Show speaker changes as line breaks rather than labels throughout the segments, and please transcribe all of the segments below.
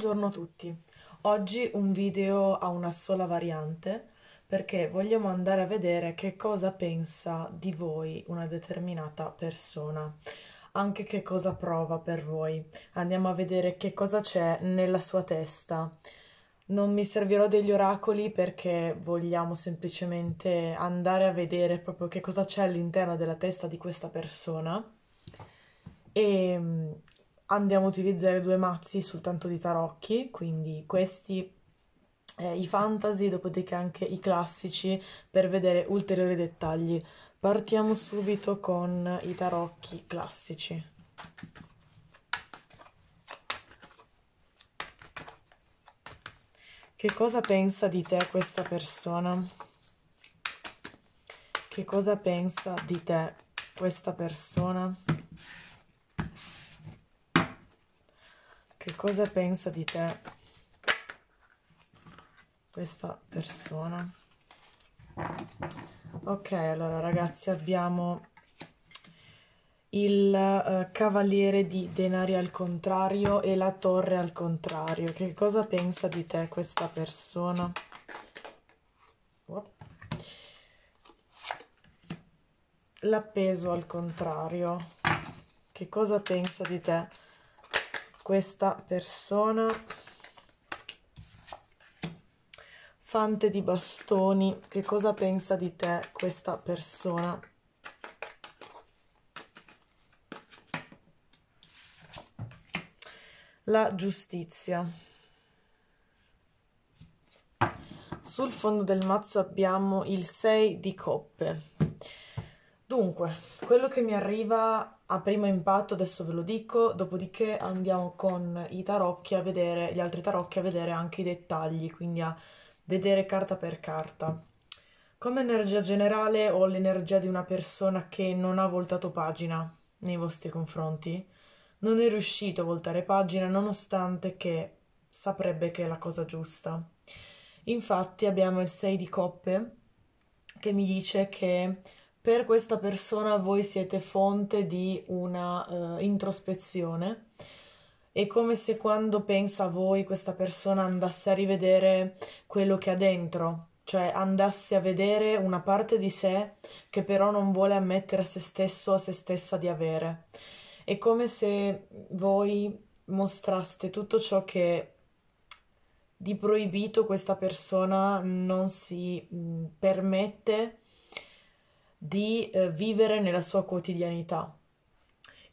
Buongiorno a tutti, oggi un video a una sola variante perché vogliamo andare a vedere che cosa pensa di voi una determinata persona, anche che cosa prova per voi, andiamo a vedere che cosa c'è nella sua testa. Non mi servirò degli oracoli perché vogliamo semplicemente andare a vedere proprio che cosa c'è all'interno della testa di questa persona e andiamo a utilizzare due mazzi soltanto di tarocchi, quindi questi eh, i fantasy, dopodiché anche i classici per vedere ulteriori dettagli. Partiamo subito con i tarocchi classici. Che cosa pensa di te questa persona? Che cosa pensa di te questa persona? che cosa pensa di te questa persona. Ok, allora ragazzi abbiamo il uh, cavaliere di denari al contrario e la torre al contrario. Che cosa pensa di te questa persona? L'appeso al contrario. Che cosa pensa di te questa persona fante di bastoni che cosa pensa di te questa persona la giustizia sul fondo del mazzo abbiamo il 6 di coppe Dunque, quello che mi arriva a primo impatto, adesso ve lo dico, dopodiché andiamo con i tarocchi a vedere, gli altri tarocchi a vedere anche i dettagli, quindi a vedere carta per carta. Come energia generale ho l'energia di una persona che non ha voltato pagina nei vostri confronti, non è riuscito a voltare pagina nonostante che saprebbe che è la cosa giusta. Infatti abbiamo il 6 di coppe che mi dice che per questa persona voi siete fonte di una uh, introspezione. È come se quando pensa a voi questa persona andasse a rivedere quello che ha dentro, cioè andasse a vedere una parte di sé che però non vuole ammettere a se stesso o a se stessa di avere. È come se voi mostraste tutto ciò che di proibito questa persona non si mh, mm, permette di eh, vivere nella sua quotidianità.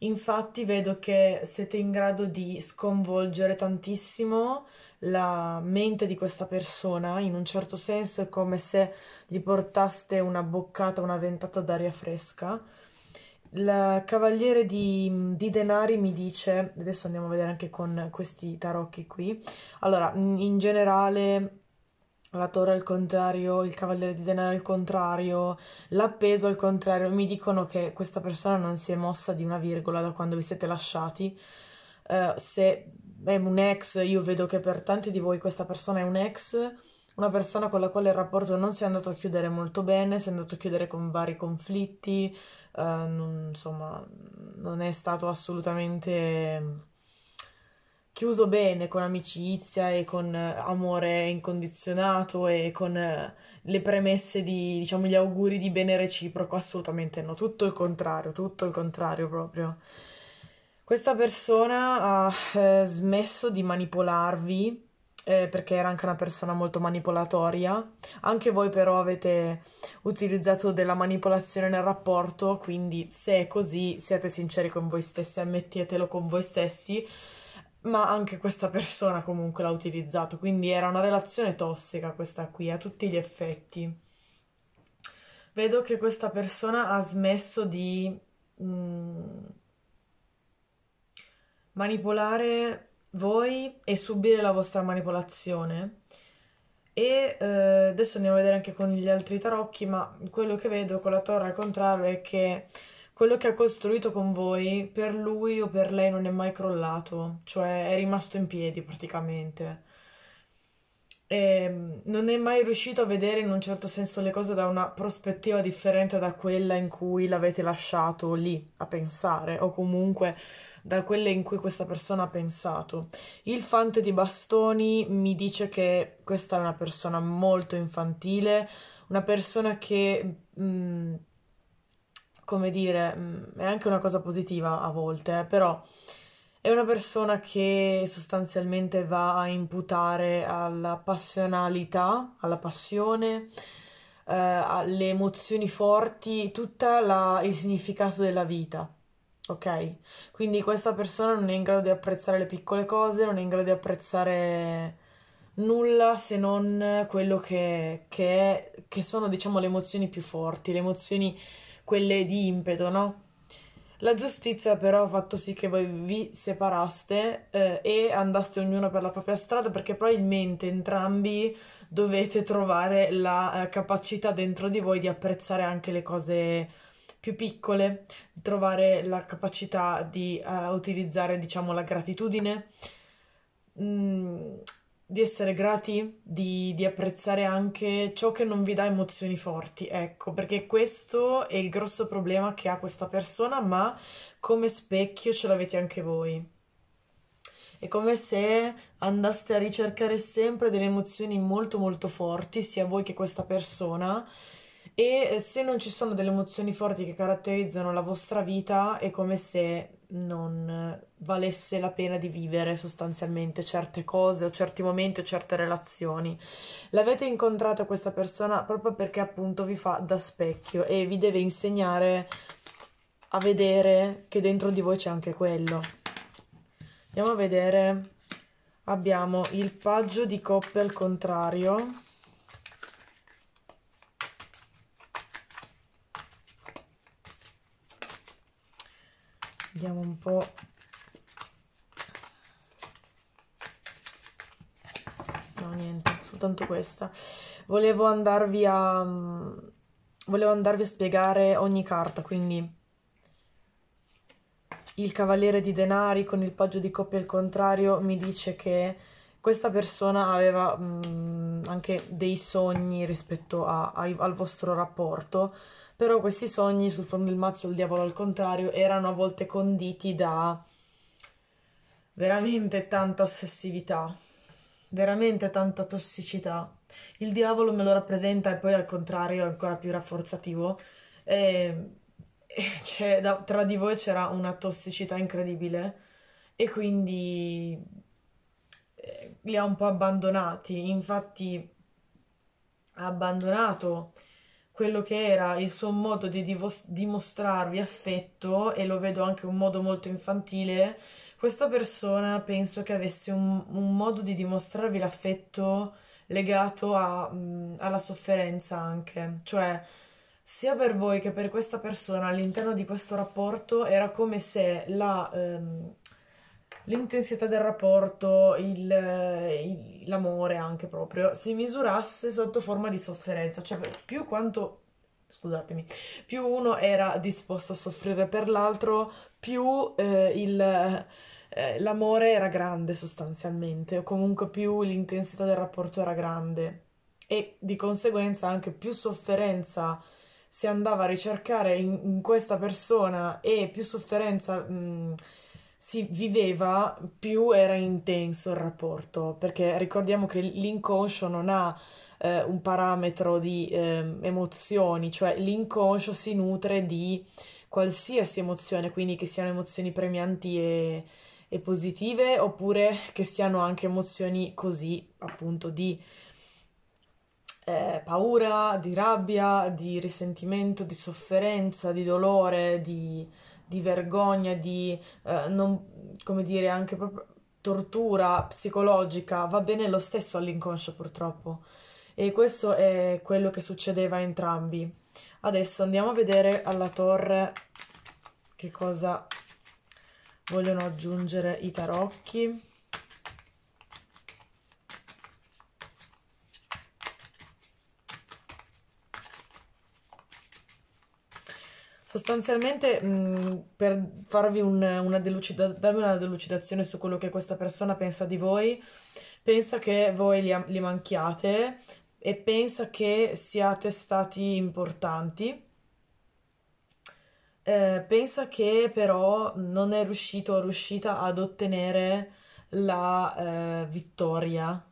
Infatti vedo che siete in grado di sconvolgere tantissimo la mente di questa persona, in un certo senso è come se gli portaste una boccata, una ventata d'aria fresca. Il cavaliere di, di, denari mi dice, adesso andiamo a vedere anche con questi tarocchi qui, allora in generale la torre al contrario, il cavaliere di denaro al contrario, l'appeso al contrario, mi dicono che questa persona non si è mossa di una virgola da quando vi siete lasciati. Uh, se è un ex, io vedo che per tanti di voi questa persona è un ex, una persona con la quale il rapporto non si è andato a chiudere molto bene, si è andato a chiudere con vari conflitti, uh, non, insomma, non è stato assolutamente chiuso bene, con amicizia e con eh, amore incondizionato e con eh, le premesse di, diciamo, gli auguri di bene reciproco, assolutamente no, tutto il contrario, tutto il contrario proprio. Questa persona ha eh, smesso di manipolarvi eh, perché era anche una persona molto manipolatoria. Anche voi però avete utilizzato della manipolazione nel rapporto, quindi se è così siate sinceri con voi stessi, ammettetelo con voi stessi ma anche questa persona comunque l'ha utilizzato, quindi era una relazione tossica questa qui, a tutti gli effetti. Vedo che questa persona ha smesso di mh, mm, manipolare voi e subire la vostra manipolazione. E eh, adesso andiamo a vedere anche con gli altri tarocchi, ma quello che vedo con la torre al contrario è che quello che ha costruito con voi per lui o per lei non è mai crollato, cioè è rimasto in piedi praticamente. E ehm, non è mai riuscito a vedere in un certo senso le cose da una prospettiva differente da quella in cui l'avete lasciato lì a pensare o comunque da quelle in cui questa persona ha pensato. Il fante di bastoni mi dice che questa è una persona molto infantile, una persona che mh, mm, come dire, mm, è anche una cosa positiva a volte, eh, però è una persona che sostanzialmente va a imputare alla passionalità, alla passione, eh, alle emozioni forti, tutto il significato della vita. Ok? Quindi questa persona non è in grado di apprezzare le piccole cose, non è in grado di apprezzare nulla se non quello che, che, è, che sono, diciamo, le emozioni più forti, le emozioni quelle di impeto, no? La giustizia però ha fatto sì che voi vi separaste eh, e andaste ognuno per la propria strada perché probabilmente entrambi dovete trovare la eh, capacità dentro di voi di apprezzare anche le cose più piccole, di trovare la capacità di eh, utilizzare diciamo la gratitudine. Mm, di essere grati, di, di, apprezzare anche ciò che non vi dà emozioni forti, ecco, perché questo è il grosso problema che ha questa persona, ma come specchio ce l'avete anche voi. È come se andaste a ricercare sempre delle emozioni molto molto forti, sia voi che questa persona, e eh, se non ci sono delle emozioni forti che caratterizzano la vostra vita, è come se non valesse la pena di vivere sostanzialmente certe cose o certi momenti o certe relazioni. L'avete incontrata questa persona proprio perché appunto vi fa da specchio e vi deve insegnare a vedere che dentro di voi c'è anche quello. Andiamo a vedere. Abbiamo il paggio di coppe al contrario vediamo un po' no niente soltanto questa volevo andarvi a mm, volevo andarvi a spiegare ogni carta quindi il cavaliere di denari con il paggio di coppia al contrario mi dice che questa persona aveva mh, mm, anche dei sogni rispetto a, a, al vostro rapporto però questi sogni sul fondo del mazzo il diavolo al contrario erano a volte conditi da veramente tanta ossessività, veramente tanta tossicità. Il diavolo me lo rappresenta e poi al contrario è ancora più rafforzativo. E, e da, tra di voi c'era una tossicità incredibile e quindi eh, li ha un po' abbandonati. Infatti ha abbandonato quello che era il suo modo di divos- dimostrarvi affetto, e lo vedo anche un modo molto infantile, questa persona penso che avesse un, un modo di dimostrarvi l'affetto legato a, mh, alla sofferenza anche, cioè sia per voi che per questa persona all'interno di questo rapporto era come se la, ehm, l'intensità del rapporto, il, eh, il, l'amore anche proprio, si misurasse sotto forma di sofferenza, cioè più quanto scusatemi, più uno era disposto a soffrire per l'altro, più eh, il, eh, l'amore era grande sostanzialmente, o comunque più l'intensità del rapporto era grande e di conseguenza anche più sofferenza si andava a ricercare in, in questa persona e più sofferenza mh, si viveva, più era intenso il rapporto, perché ricordiamo che l'inconscio non ha eh, un parametro di eh, emozioni, cioè l'inconscio si nutre di qualsiasi emozione, quindi che siano emozioni premianti e, e positive, oppure che siano anche emozioni così, appunto, di eh, paura, di rabbia, di risentimento, di sofferenza, di dolore, di di vergogna, di eh, non, come dire, anche proprio tortura psicologica, va bene lo stesso all'inconscio purtroppo. E questo è quello che succedeva a entrambi. Adesso andiamo a vedere alla torre che cosa vogliono aggiungere i tarocchi. sostanzialmente mh, per farvi un, una, delucida- darvi una delucidazione su quello che questa persona pensa di voi, pensa che voi li, li manchiate e pensa che siate stati importanti. Eh, pensa che però non è riuscito o riuscita ad ottenere la eh, vittoria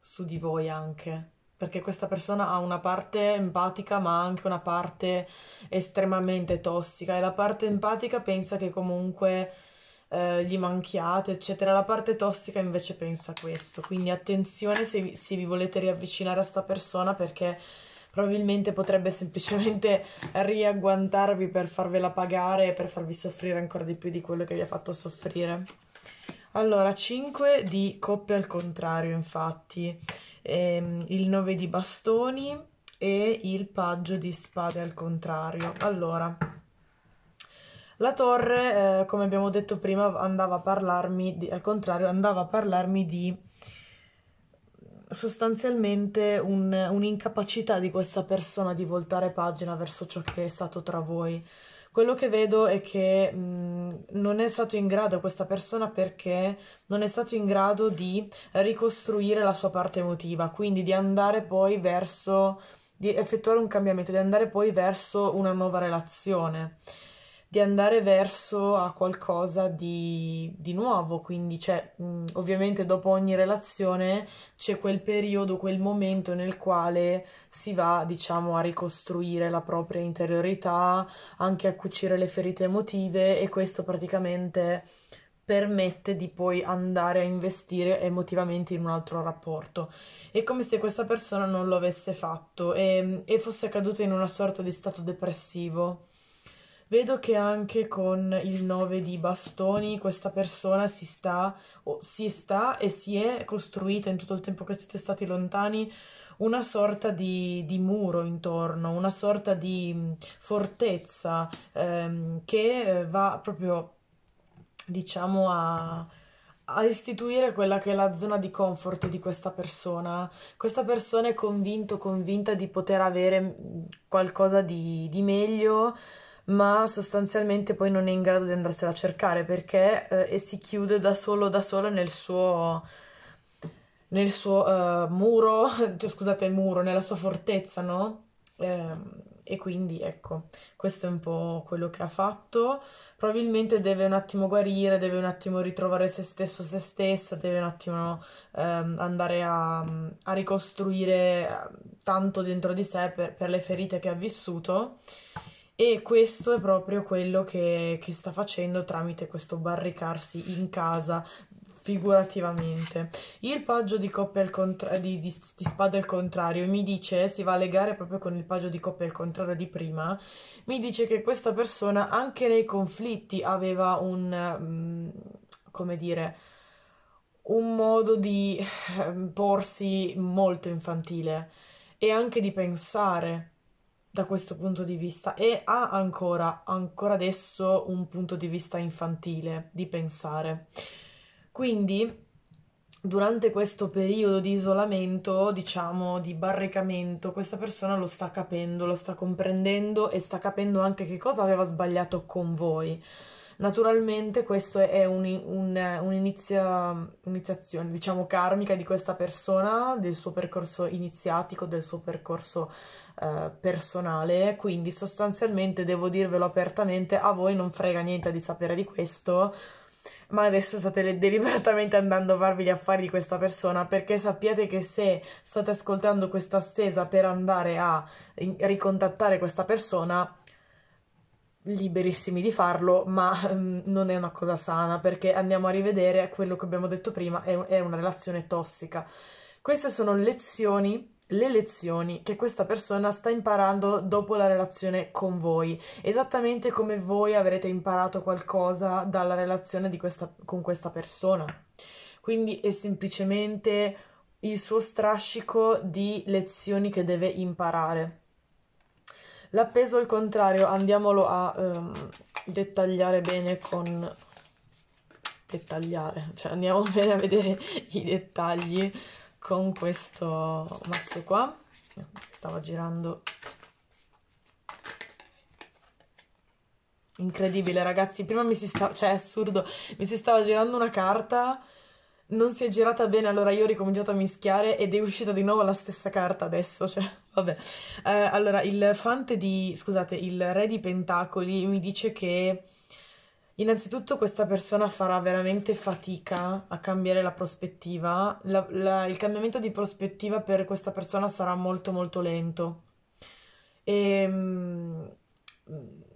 su di voi anche perché questa persona ha una parte empatica ma anche una parte estremamente tossica e la parte empatica pensa che comunque eh, gli manchiate eccetera, la parte tossica invece pensa questo, quindi attenzione se vi, se vi volete riavvicinare a sta persona perché probabilmente potrebbe semplicemente riagguantarvi per farvela pagare e per farvi soffrire ancora di più di quello che vi ha fatto soffrire. Allora, 5 di coppe al contrario, infatti ehm, il 9 di bastoni e il paggio di spade al contrario. Allora, la torre, eh, come abbiamo detto prima, andava a parlarmi, di, al contrario, andava a parlarmi di sostanzialmente un, un'incapacità di questa persona di voltare pagina verso ciò che è stato tra voi. Quello che vedo è che mh, non è stato in grado questa persona perché non è stato in grado di ricostruire la sua parte emotiva, quindi di andare poi verso, di effettuare un cambiamento, di andare poi verso una nuova relazione di andare verso a qualcosa di, di nuovo, quindi cioè, ovviamente dopo ogni relazione c'è quel periodo, quel momento nel quale si va diciamo a ricostruire la propria interiorità, anche a cucire le ferite emotive e questo praticamente permette di poi andare a investire emotivamente in un altro rapporto. È come se questa persona non lo avesse fatto e, ehm, e fosse caduta in una sorta di stato depressivo Vedo che anche con il 9 di bastoni questa persona si sta, o si sta e si è costruita in tutto il tempo che siete stati lontani una sorta di, di muro intorno, una sorta di mm, fortezza ehm, che eh, va proprio, diciamo, a, a istituire quella che è la zona di comfort di questa persona. Questa persona è convinto, convinta di poter avere mm, qualcosa di, di meglio ma sostanzialmente poi non è in grado di andarsela a cercare perché eh, e si chiude da solo da solo nel suo nel suo uh, muro, cioè, scusate, muro, nella sua fortezza, no? Eh, e quindi ecco, questo è un po' quello che ha fatto. Probabilmente deve un attimo guarire, deve un attimo ritrovare se stesso, se stessa, deve un attimo ehm, andare a, a, ricostruire eh, tanto dentro di sé per, per le ferite che ha vissuto. E questo è proprio quello che, che sta facendo tramite questo barricarsi in casa figurativamente. Il paggio di, contra- di, di, di spada al contrario mi dice, si va a legare proprio con il paggio di coppia al contrario di prima, mi dice che questa persona anche nei conflitti aveva un, mm, come dire, un modo di ehm, porsi molto infantile e anche di pensare da questo punto di vista e ha ancora, ancora adesso un punto di vista infantile di pensare. Quindi durante questo periodo di isolamento, diciamo di barricamento, questa persona lo sta capendo, lo sta comprendendo e sta capendo anche che cosa aveva sbagliato con voi. Naturalmente questo è un'iniziazione, un, un diciamo, karmica di questa persona, del suo percorso iniziatico, del suo percorso eh, personale, quindi sostanzialmente devo dirvelo apertamente, a voi non frega niente di sapere di questo, ma adesso state deliberatamente andando a farvi gli affari di questa persona perché sappiate che se state ascoltando questa stesa per andare a ricontattare questa persona liberissimi di farlo, ma um, non è una cosa sana perché andiamo a rivedere quello che abbiamo detto prima, è, è una relazione tossica. Queste sono lezioni le lezioni che questa persona sta imparando dopo la relazione con voi, esattamente come voi avrete imparato qualcosa dalla relazione questa, con questa persona. Quindi è semplicemente il suo strascico di lezioni che deve imparare. L'appeso al contrario, andiamolo a um, dettagliare bene con... dettagliare, cioè andiamo bene a vedere i dettagli con questo mazzo qua. Stava girando incredibile ragazzi prima mi si stava cioè è assurdo mi si stava girando una carta non si è girata bene, allora io ho ricominciato a mischiare ed è uscita di nuovo la stessa carta adesso, cioè, vabbè. Eh, allora, il fante di, scusate, il re di pentacoli mi dice che innanzitutto questa persona farà veramente fatica a cambiare la prospettiva, la, la, il cambiamento di prospettiva per questa persona sarà molto molto lento. E, ehm,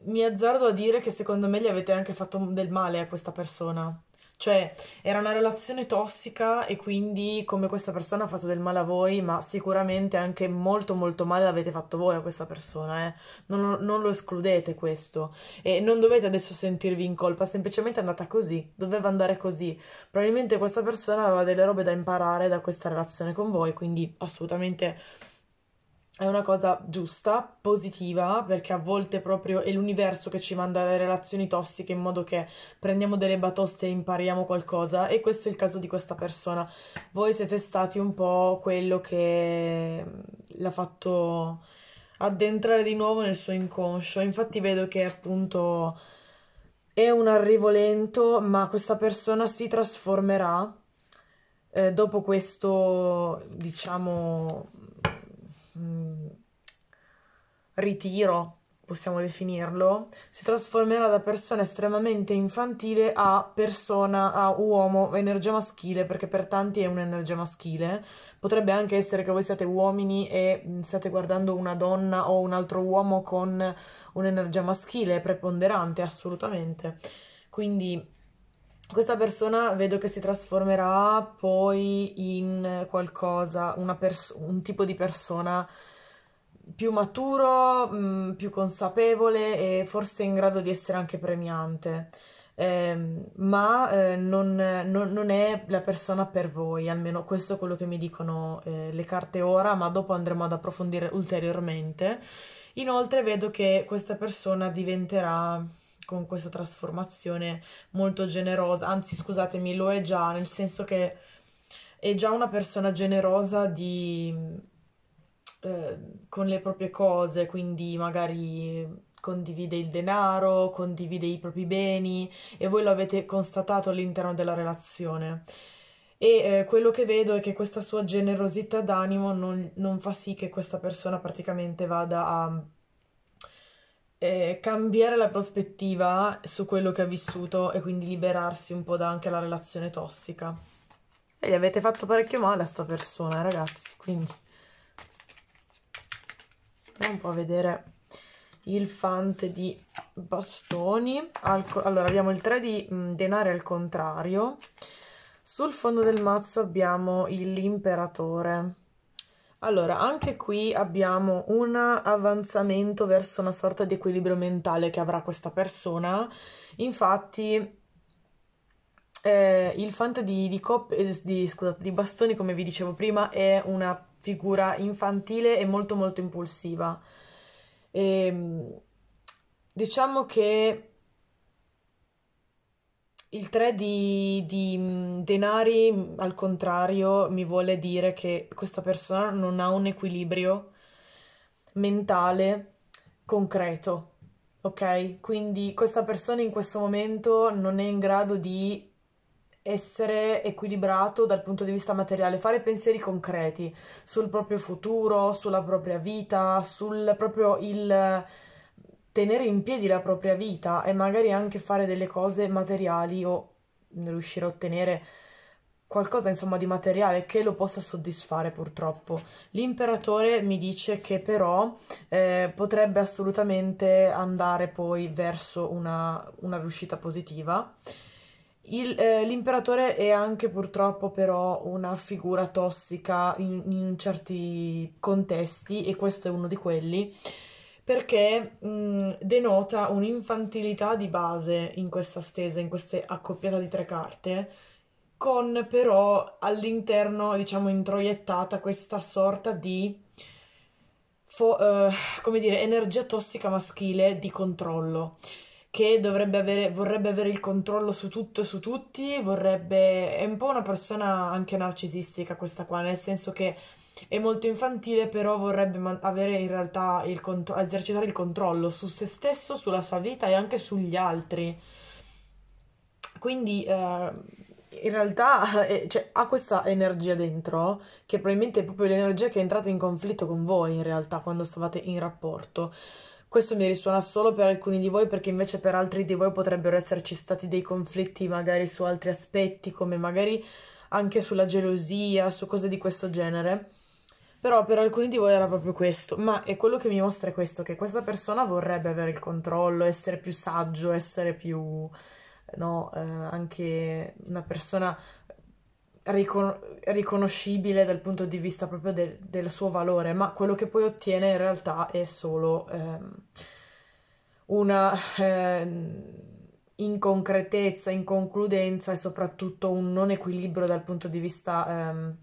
mi azzardo a dire che secondo me gli avete anche fatto del male a questa persona cioè, era una relazione tossica e quindi come questa persona ha fatto del male a voi, ma sicuramente anche molto molto male l'avete fatto voi a questa persona, eh. non, non, lo escludete questo. E non dovete adesso sentirvi in colpa, semplicemente è andata così, doveva andare così. Probabilmente questa persona aveva delle robe da imparare da questa relazione con voi, quindi assolutamente è una cosa giusta, positiva, perché a volte proprio è l'universo che ci manda le relazioni tossiche in modo che prendiamo delle batoste e impariamo qualcosa e questo è il caso di questa persona. Voi siete stati un po' quello che l'ha fatto addentrare di nuovo nel suo inconscio. Infatti vedo che appunto è un arrivo lento, ma questa persona si trasformerà eh, dopo questo, diciamo, Mm, ritiro, possiamo definirlo, si trasformerà da persona estremamente infantile a persona, a uomo, energia maschile, perché per tanti è un'energia maschile. Potrebbe anche essere che voi siate uomini e mm, state guardando una donna o un altro uomo con un'energia maschile preponderante, assolutamente. Quindi questa persona vedo che si trasformerà poi in qualcosa, pers- un tipo di persona più maturo, mh, mm, più consapevole e forse in grado di essere anche premiante. Eh, ma eh, non, non, non, è la persona per voi, almeno questo è quello che mi dicono eh, le carte ora, ma dopo andremo ad approfondire ulteriormente. Inoltre vedo che questa persona diventerà con questa trasformazione molto generosa, anzi scusatemi, lo è già, nel senso che è già una persona generosa di, eh, con le proprie cose, quindi magari condivide il denaro, condivide i propri beni e voi lo avete constatato all'interno della relazione. E eh, quello che vedo è che questa sua generosità d'animo non, non fa sì che questa persona praticamente vada a eh, cambiare la prospettiva su quello che ha vissuto e quindi liberarsi un po' da anche la relazione tossica. E gli avete fatto parecchio male a sta persona, ragazzi, quindi andiamo un po' a vedere il fante di bastoni. allora, abbiamo il 3 di mm, denari al contrario. Sul fondo del mazzo abbiamo l'imperatore allora, anche qui abbiamo un avanzamento verso una sorta di equilibrio mentale che avrà questa persona. Infatti, eh, il fante di, di, cop- eh, di, scusate, di bastoni, come vi dicevo prima, è una figura infantile e molto molto impulsiva. E, ehm, diciamo che il 3 di, di mm, denari, mm, al contrario, mi vuole dire che questa persona non ha un equilibrio mentale concreto, ok? Quindi questa persona in questo momento non è in grado di essere equilibrato dal punto di vista materiale, fare pensieri concreti sul proprio futuro, sulla propria vita, sul proprio il tenere in piedi la propria vita e magari anche fare delle cose materiali o riuscire a ottenere qualcosa insomma di materiale che lo possa soddisfare purtroppo. L'imperatore mi dice che però eh, potrebbe assolutamente andare poi verso una, una riuscita positiva. Il, eh, l'imperatore è anche purtroppo però una figura tossica in, in certi contesti e questo è uno di quelli perché mh, denota un'infantilità di base in questa stesa, in questa accoppiata di tre carte, con però all'interno, diciamo, introiettata questa sorta di, fo- uh, come dire, energia tossica maschile di controllo che avere, vorrebbe avere il controllo su tutto e su tutti, vorrebbe... è un po' una persona anche narcisistica questa qua, nel senso che è molto infantile, però vorrebbe man- avere in realtà il contro- esercitare il controllo su se stesso, sulla sua vita e anche sugli altri. Quindi eh, in realtà eh, cioè, ha questa energia dentro che probabilmente è proprio l'energia che è entrata in conflitto con voi in realtà quando stavate in rapporto. Questo mi risuona solo per alcuni di voi perché invece per altri di voi potrebbero esserci stati dei conflitti magari su altri aspetti come magari anche sulla gelosia, su cose di questo genere però per alcuni di voi era proprio questo, ma è quello che mi mostra è questo, che questa persona vorrebbe avere il controllo, essere più saggio, essere più, no, eh, anche una persona ricon- riconoscibile dal punto di vista proprio de- del suo valore, ma quello che poi ottiene in realtà è solo ehm, una... Eh, inconcretezza, inconcludenza e soprattutto un non equilibrio dal punto di vista ehm,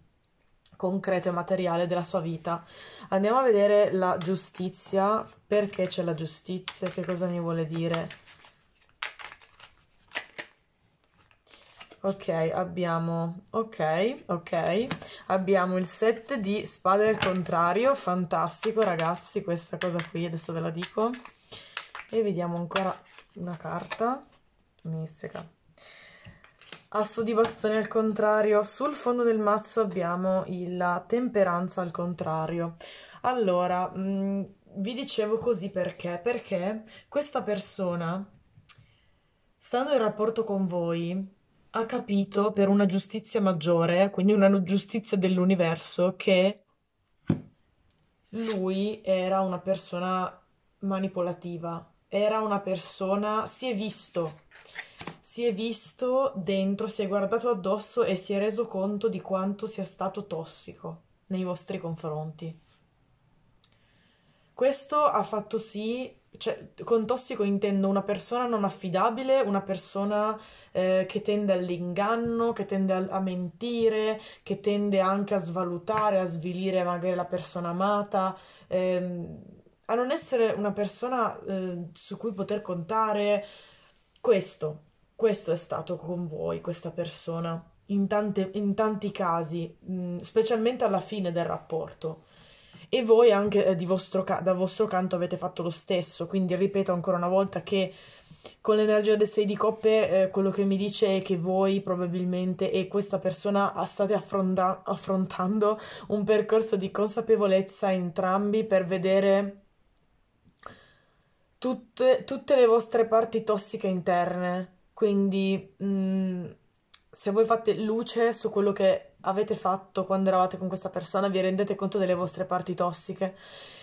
concreto e materiale della sua vita. Andiamo a vedere la giustizia, perché c'è la giustizia, che cosa mi vuole dire. Ok, abbiamo, ok, ok, abbiamo il set di spade al contrario, fantastico ragazzi questa cosa qui, adesso ve la dico. E vediamo ancora una carta, mi Asso di bastone al contrario. Sul fondo del mazzo abbiamo la temperanza al contrario. Allora, mh, mm, vi dicevo così perché? Perché questa persona, stando in rapporto con voi, ha capito per una giustizia maggiore, quindi una giustizia dell'universo, che lui era una persona manipolativa, era una persona, si è visto si è visto dentro, si è guardato addosso e si è reso conto di quanto sia stato tossico nei vostri confronti. Questo ha fatto sì, cioè, con tossico intendo una persona non affidabile, una persona eh, che tende all'inganno, che tende a, a mentire, che tende anche a svalutare, a svilire magari la persona amata. Ehm, a non essere una persona eh, su cui poter contare. Questo questo è stato con voi, questa persona, in, tante, in tanti casi, mh, mm, specialmente alla fine del rapporto. E voi anche eh, vostro, da vostro canto avete fatto lo stesso, quindi ripeto ancora una volta che con l'energia del 6 di coppe eh, quello che mi dice è che voi probabilmente e questa persona state affronta- affrontando un percorso di consapevolezza entrambi per vedere tutte, tutte le vostre parti tossiche interne quindi, mh, mm, se voi fate luce su quello che avete fatto quando eravate con questa persona, vi rendete conto delle vostre parti tossiche.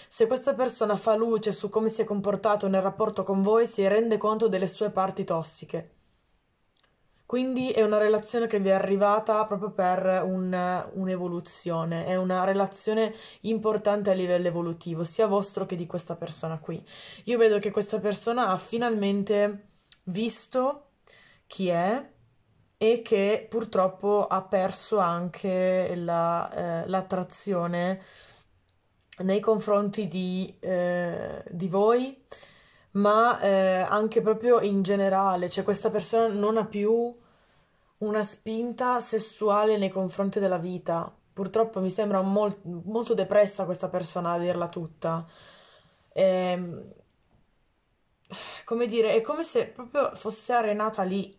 Se questa persona fa luce su come si è comportato nel rapporto con voi, si rende conto delle sue parti tossiche. Quindi è una relazione che vi è arrivata proprio per un, un'evoluzione, è una relazione importante a livello evolutivo, sia vostro che di questa persona qui. Io vedo che questa persona ha finalmente visto chi è e che purtroppo ha perso anche la, eh, l'attrazione nei confronti di, eh, di voi, ma eh, anche proprio in generale, cioè questa persona non ha più una spinta sessuale nei confronti della vita. Purtroppo mi sembra molt- molto depressa questa persona a dirla tutta. E, ehm, come dire, è come se proprio fosse arenata lì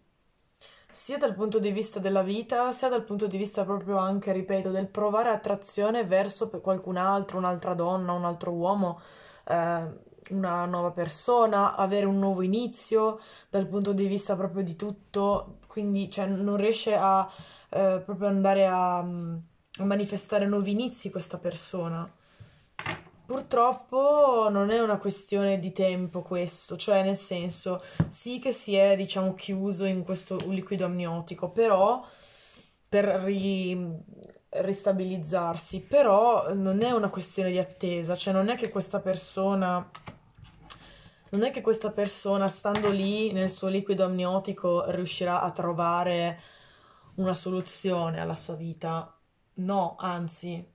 sia dal punto di vista della vita, sia dal punto di vista proprio anche, ripeto, del provare attrazione verso qualcun altro, un'altra donna, un altro uomo, eh, una nuova persona, avere un nuovo inizio dal punto di vista proprio di tutto, quindi cioè, non riesce a eh, proprio andare a, mm, a manifestare nuovi inizi questa persona. Purtroppo non è una questione di tempo questo, cioè nel senso sì che si è diciamo chiuso in questo liquido amniotico, però per ri, ristabilizzarsi, però non è una questione di attesa, cioè non è che questa persona non è che questa persona stando lì nel suo liquido amniotico riuscirà a trovare una soluzione alla sua vita. No, anzi,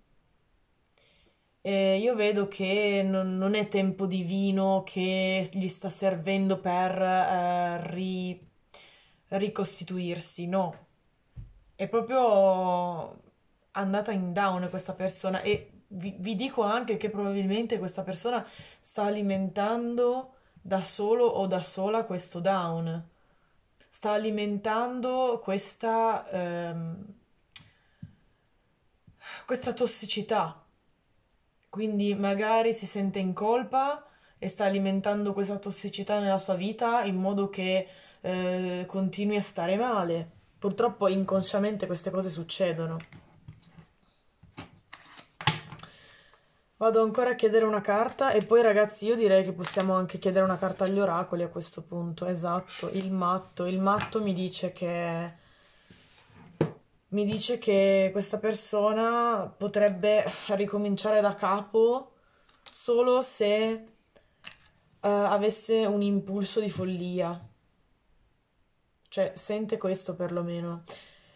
eh, io vedo che non, non, è tempo divino che gli sta servendo per eh, ri, ricostituirsi, no. È proprio andata in down questa persona e vi, vi, dico anche che probabilmente questa persona sta alimentando da solo o da sola questo down, sta alimentando questa, ehm, questa tossicità quindi magari si sente in colpa e sta alimentando questa tossicità nella sua vita in modo che eh, continui a stare male. Purtroppo inconsciamente queste cose succedono. Vado ancora a chiedere una carta e poi ragazzi io direi che possiamo anche chiedere una carta agli oracoli a questo punto, esatto, il matto, il matto mi dice che mi dice che questa persona potrebbe ricominciare da capo solo se uh, avesse un impulso di follia. Cioè, sente questo perlomeno,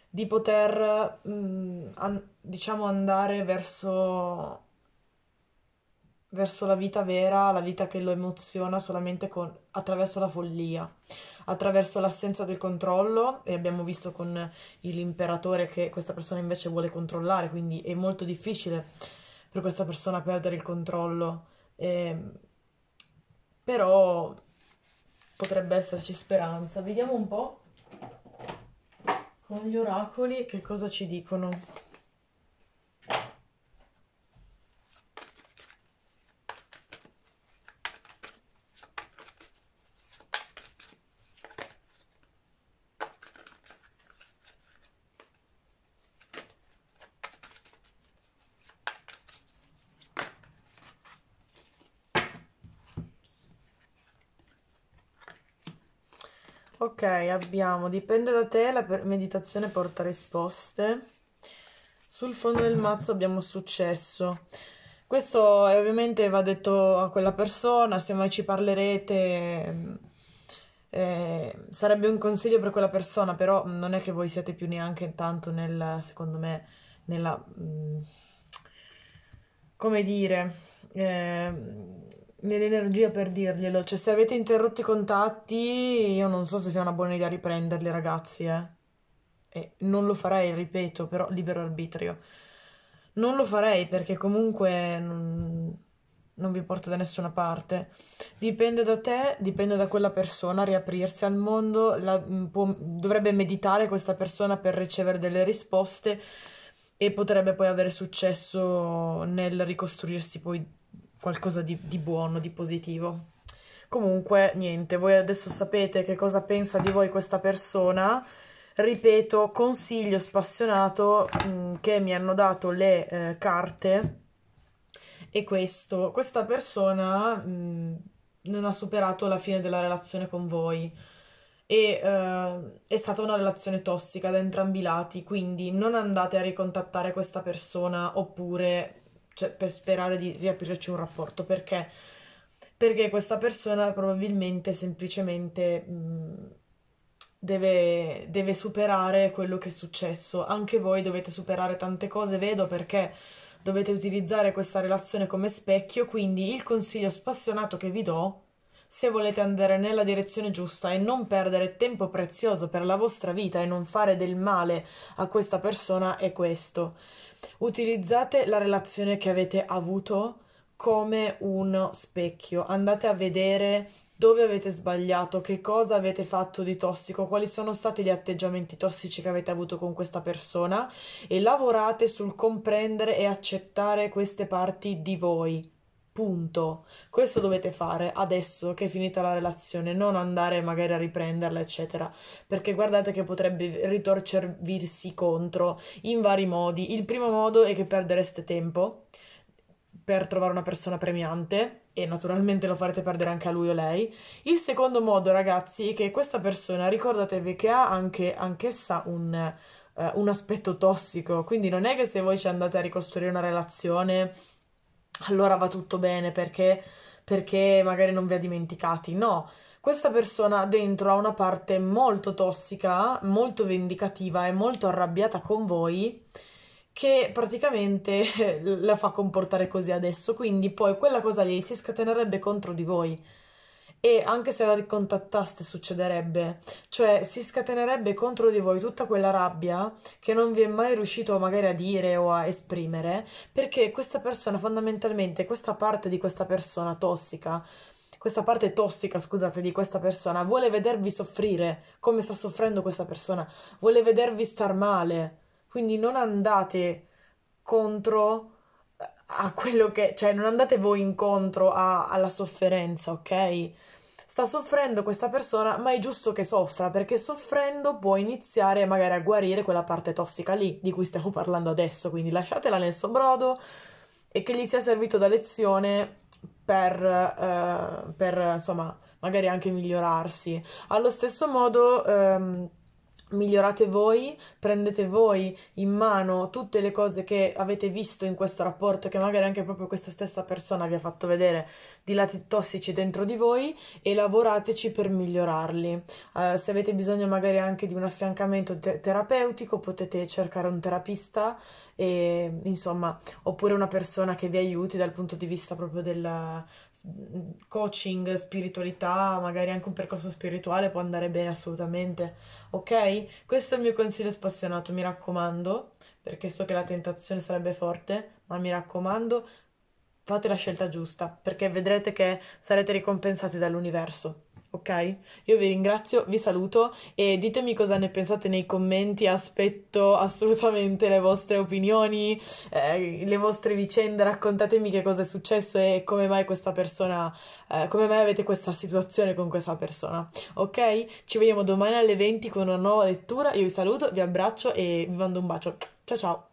di poter, mh, mm, an- diciamo, andare verso verso la vita vera, la vita che lo emoziona solamente con, attraverso la follia, attraverso l'assenza del controllo e abbiamo visto con l'imperatore che questa persona invece vuole controllare, quindi è molto difficile per questa persona perdere il controllo, eh, però potrebbe esserci speranza. Vediamo un po' con gli oracoli che cosa ci dicono. Ok, abbiamo dipende da te la meditazione porta risposte. Sul fondo del mazzo abbiamo successo. Questo ovviamente va detto a quella persona, se mai ci parlerete mm, eh, sarebbe un consiglio per quella persona, però non è che voi siete più neanche tanto nel, secondo me, nella... Mh, mm, come dire... Eh, nell'energia per dirglielo. Cioè, se avete interrotto i contatti, io non so se sia una buona idea riprenderli, ragazzi, eh. E non lo farei, ripeto, però libero arbitrio. Non lo farei perché comunque non, non vi porta da nessuna parte. Dipende da te, dipende da quella persona riaprirsi al mondo. La, mm, può, dovrebbe meditare questa persona per ricevere delle risposte e potrebbe poi avere successo nel ricostruirsi poi qualcosa di, di buono, di positivo. Comunque, niente, voi adesso sapete che cosa pensa di voi questa persona. Ripeto, consiglio spassionato mh, mm, che mi hanno dato le eh, carte e questo, questa persona mh, mm, non ha superato la fine della relazione con voi e uh, è stata una relazione tossica da entrambi i lati, quindi non andate a ricontattare questa persona oppure cioè, per sperare di riaprirci un rapporto, perché, perché questa persona probabilmente semplicemente mh, deve, deve superare quello che è successo. Anche voi dovete superare tante cose, vedo, perché dovete utilizzare questa relazione come specchio, quindi il consiglio spassionato che vi do, se volete andare nella direzione giusta e non perdere tempo prezioso per la vostra vita e non fare del male a questa persona, è questo utilizzate la relazione che avete avuto come uno specchio, andate a vedere dove avete sbagliato, che cosa avete fatto di tossico, quali sono stati gli atteggiamenti tossici che avete avuto con questa persona e lavorate sul comprendere e accettare queste parti di voi Punto. Questo dovete fare adesso che è finita la relazione, non andare magari a riprenderla, eccetera, perché guardate che potrebbe ritorcervirsi contro in vari modi. Il primo modo è che perdereste tempo per trovare una persona premiante e naturalmente lo farete perdere anche a lui o lei. Il secondo modo, ragazzi, è che questa persona ricordatevi che ha anche anch'essa un, uh, un aspetto tossico, quindi non è che se voi ci andate a ricostruire una relazione allora va tutto bene perché, perché magari non vi ha dimenticati. No, questa persona dentro ha una parte molto tossica, molto vendicativa e molto arrabbiata con voi che praticamente la fa comportare così adesso, quindi poi quella cosa lì si scatenerebbe contro di voi e anche se la ricontattaste succederebbe, cioè si scatenerebbe contro di voi tutta quella rabbia che non vi è mai riuscito magari a dire o a esprimere, perché questa persona fondamentalmente, questa parte di questa persona tossica, questa parte tossica, scusate, di questa persona, vuole vedervi soffrire come sta soffrendo questa persona, vuole vedervi star male. Quindi non andate contro a quello che, cioè non andate voi incontro a, alla sofferenza, ok? Sta soffrendo questa persona, ma è giusto che soffra, perché soffrendo può iniziare magari a guarire quella parte tossica lì di cui stiamo parlando adesso, quindi lasciatela nel suo brodo e che gli sia servito da lezione per, eh, per insomma, magari anche migliorarsi. Allo stesso modo... Ehm, migliorate voi, prendete voi in mano tutte le cose che avete visto in questo rapporto, che magari anche proprio questa stessa persona vi ha fatto vedere di lati tossici dentro di voi e lavorateci per migliorarli. Uh, se avete bisogno magari anche di un affiancamento te- terapeutico, potete cercare un terapista e insomma, oppure una persona che vi aiuti dal punto di vista proprio del coaching, spiritualità, magari anche un percorso spirituale può andare bene assolutamente, ok? Questo è il mio consiglio spassionato, mi raccomando, perché so che la tentazione sarebbe forte, ma mi raccomando, fate la scelta giusta, perché vedrete che sarete ricompensati dall'universo ok? Io vi ringrazio, vi saluto e ditemi cosa ne pensate nei commenti, aspetto assolutamente le vostre opinioni, eh, le vostre vicende, raccontatemi che cosa è successo e come mai questa persona, eh, come mai avete questa situazione con questa persona, ok? Ci vediamo domani alle 20 con una nuova lettura, io vi saluto, vi abbraccio e vi mando un bacio, ciao ciao!